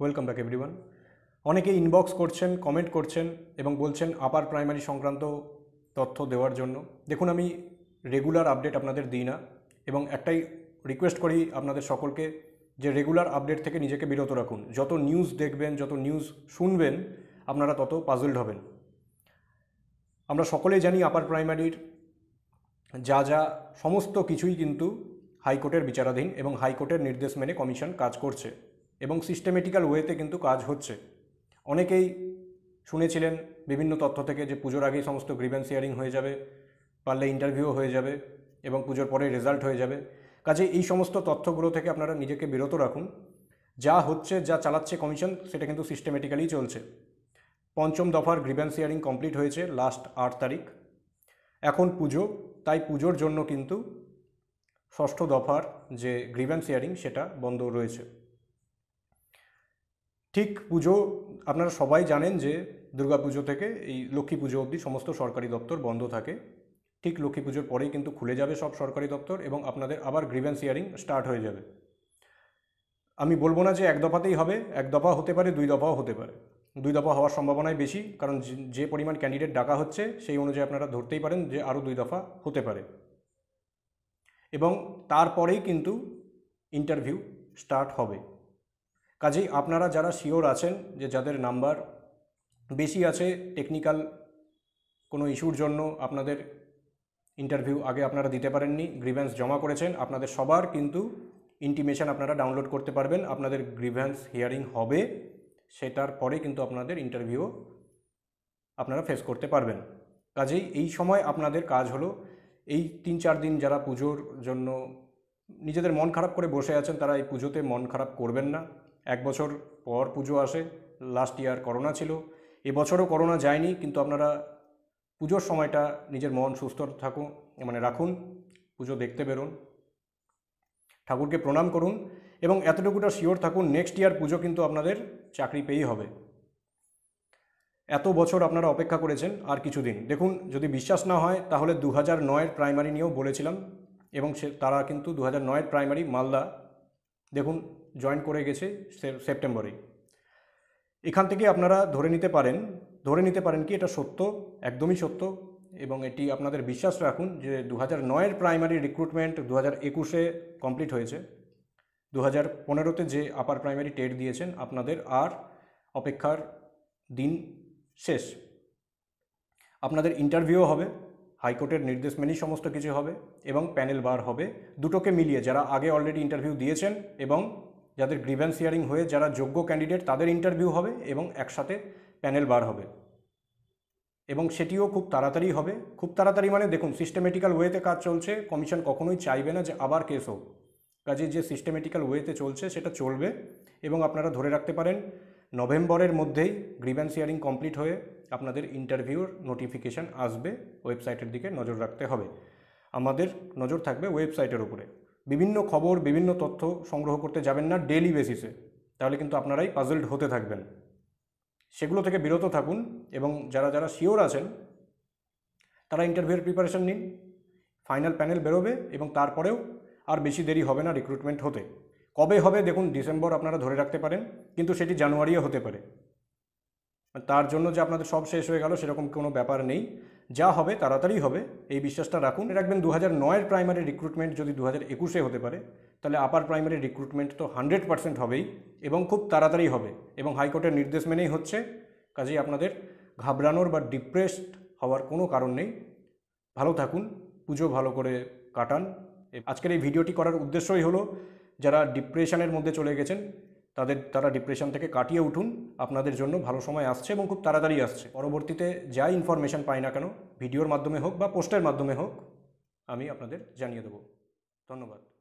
welcome back everyone অনেকে inbox করছেন comment করছেন এবং বলছেন আপার প্রাইমারি সংক্রান্ত তথ্য দেওয়ার জন্য দেখুন আমি রেগুলার আপডেট আপনাদের দিই না এবং একটাই রিকোয়েস্ট করি আপনাদের সকলকে যে রেগুলার আপডেট থেকে নিজেকে বিরত রাখুন যত নিউজ দেখবেন যত নিউজ শুনবেন আপনারা তত পাজলড হবেন আমরা সকলেই জানি আপার প্রাইমারির যা যা সমস্ত কিছুই কিন্তু হাইকোর্টের বিচারাধীন এবং হাইকোর্টের নির্দেশ মেনে কমিশন কাজ করছে এবং সিস্টেমেটিক্যাল ওয়েতে কিন্তু কাজ হচ্ছে অনেকেই শুনেছিলেন বিভিন্ন তথ্য থেকে যে পুজোর আগেই সমস্ত গ্রিভেন্স হিয়ারিং হয়ে যাবে পারলে ইন্টারভিউ হয়ে যাবে এবং পুজোর পরে রেজাল্ট হয়ে যাবে কাজে এই সমস্ত তথ্যগুলো থেকে আপনারা নিজেকে বিরত রাখুন যা হচ্ছে যা চালাচ্ছে কমিশন সেটা কিন্তু সিস্টেমেটিক্যালি চলছে পঞ্চম দফার গ্রিভেন্স হিয়ারিং কমপ্লিট হয়েছে লাস্ট আট তারিখ এখন পুজো তাই পুজোর জন্য কিন্তু ষষ্ঠ দফার যে গ্রিভেন্স হিয়ারিং সেটা বন্ধ রয়েছে ঠিক পুজো আপনারা সবাই জানেন যে দুর্গাপুজো থেকে এই লক্ষ্মী পুজো অবধি সমস্ত সরকারি দপ্তর বন্ধ থাকে ঠিক লক্ষ্মী পুজোর পরেই কিন্তু খুলে যাবে সব সরকারি দপ্তর এবং আপনাদের আবার গ্রিভেন্স ইয়ারিং স্টার্ট হয়ে যাবে আমি বলবো না যে এক দফাতেই হবে এক দফা হতে পারে দুই দফাও হতে পারে দুই দফা হওয়ার সম্ভাবনাই বেশি কারণ যে পরিমাণ ক্যান্ডিডেট ডাকা হচ্ছে সেই অনুযায়ী আপনারা ধরতেই পারেন যে আরও দুই দফা হতে পারে এবং তারপরেই কিন্তু ইন্টারভিউ স্টার্ট হবে কাজেই আপনারা যারা শিওর আছেন যে যাদের নাম্বার বেশি আছে টেকনিক্যাল কোনো ইস্যুর জন্য আপনাদের ইন্টারভিউ আগে আপনারা দিতে পারেননি গ্রিভ্যান্স জমা করেছেন আপনাদের সবার কিন্তু ইন্টিমেশন আপনারা ডাউনলোড করতে পারবেন আপনাদের গ্রিভ্যান্স হিয়ারিং হবে সেটার পরে কিন্তু আপনাদের ইন্টারভিউ আপনারা ফেস করতে পারবেন কাজেই এই সময় আপনাদের কাজ হলো এই তিন চার দিন যারা পুজোর জন্য নিজেদের মন খারাপ করে বসে আছেন তারা এই পুজোতে মন খারাপ করবেন না এক বছর পর পুজো আসে লাস্ট ইয়ার করোনা ছিল এবছরও করোনা যায়নি কিন্তু আপনারা পুজোর সময়টা নিজের মন সুস্থ থাকুন মানে রাখুন পুজো দেখতে বেরোন ঠাকুরকে প্রণাম করুন এবং এতটুকুটা শিওর থাকুন নেক্সট ইয়ার পুজো কিন্তু আপনাদের চাকরি পেয়েই হবে এত বছর আপনারা অপেক্ষা করেছেন আর কিছুদিন দেখুন যদি বিশ্বাস না হয় তাহলে দু হাজার নয়ের প্রাইমারি নিয়েও বলেছিলাম এবং সে তারা কিন্তু দু হাজার নয়ের প্রাইমারি মালদা দেখুন জয়েন করে গেছে সেপ্টেম্বরে এখান থেকে আপনারা ধরে নিতে পারেন ধরে নিতে পারেন কি এটা সত্য একদমই সত্য এবং এটি আপনাদের বিশ্বাস রাখুন যে দু হাজার নয়ের প্রাইমারি রিক্রুটমেন্ট দু হাজার একুশে কমপ্লিট হয়েছে দু হাজার পনেরোতে যে আপার প্রাইমারি টেট দিয়েছেন আপনাদের আর অপেক্ষার দিন শেষ আপনাদের ইন্টারভিউ হবে হাইকোর্টের নির্দেশ মেনেই সমস্ত কিছু হবে এবং প্যানেল বার হবে দুটোকে মিলিয়ে যারা আগে অলরেডি ইন্টারভিউ দিয়েছেন এবং যাদের গ্রিভেন্স হিয়ারিং হয়ে যারা যোগ্য ক্যান্ডিডেট তাদের ইন্টারভিউ হবে এবং একসাথে প্যানেল বার হবে এবং সেটিও খুব তাড়াতাড়ি হবে খুব তাড়াতাড়ি মানে দেখুন সিস্টেমেটিক্যাল ওয়েতে কাজ চলছে কমিশন কখনোই চাইবে না যে আবার কেস হোক কাজে যে সিস্টেমেটিক্যাল ওয়েতে চলছে সেটা চলবে এবং আপনারা ধরে রাখতে পারেন নভেম্বরের মধ্যেই গ্রিভেন্স হিয়ারিং কমপ্লিট হয়ে আপনাদের ইন্টারভিউর নোটিফিকেশান আসবে ওয়েবসাইটের দিকে নজর রাখতে হবে আমাদের নজর থাকবে ওয়েবসাইটের উপরে বিভিন্ন খবর বিভিন্ন তথ্য সংগ্রহ করতে যাবেন না ডেলি বেসিসে তাহলে কিন্তু আপনারাই পাজলড হতে থাকবেন সেগুলো থেকে বিরত থাকুন এবং যারা যারা শিওর আছেন তারা ইন্টারভিউয়ের প্রিপারেশন নিন ফাইনাল প্যানেল বেরোবে এবং তারপরেও আর বেশি দেরি হবে না রিক্রুটমেন্ট হতে কবে হবে দেখুন ডিসেম্বর আপনারা ধরে রাখতে পারেন কিন্তু সেটি জানুয়ারিও হতে পারে তার জন্য যে আপনাদের সব শেষ হয়ে গেল সেরকম কোনো ব্যাপার নেই যা হবে তাড়াতাড়ি হবে এই বিশ্বাসটা রাখুন রাখবেন দু হাজার নয়ের প্রাইমারি রিক্রুটমেন্ট যদি দু হাজার একুশে হতে পারে তাহলে আপার প্রাইমারি রিক্রুটমেন্ট তো হান্ড্রেড পার্সেন্ট হবেই এবং খুব তাড়াতাড়ি হবে এবং হাইকোর্টের নির্দেশ মেনেই হচ্ছে কাজেই আপনাদের ঘাবড়ানোর বা ডিপ্রেসড হওয়ার কোনো কারণ নেই ভালো থাকুন পুজো ভালো করে কাটান আজকের এই ভিডিওটি করার উদ্দেশ্যই হলো যারা ডিপ্রেশনের মধ্যে চলে গেছেন তাদের তারা ডিপ্রেশন থেকে কাটিয়ে উঠুন আপনাদের জন্য ভালো সময় আসছে এবং খুব তাড়াতাড়ি আসছে পরবর্তীতে যা ইনফরমেশান পাই না কেন ভিডিওর মাধ্যমে হোক বা পোস্টের মাধ্যমে হোক আমি আপনাদের জানিয়ে দেবো ধন্যবাদ